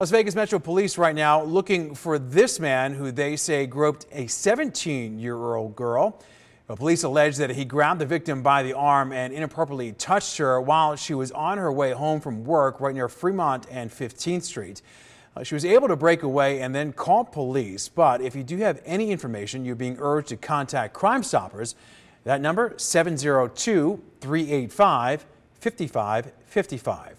Las Vegas Metro Police right now looking for this man who they say groped a 17-year-old girl. The police allege that he grabbed the victim by the arm and inappropriately touched her while she was on her way home from work right near Fremont and 15th Street. Uh, she was able to break away and then call police, but if you do have any information, you're being urged to contact Crime Stoppers. That number, 702-385-5555.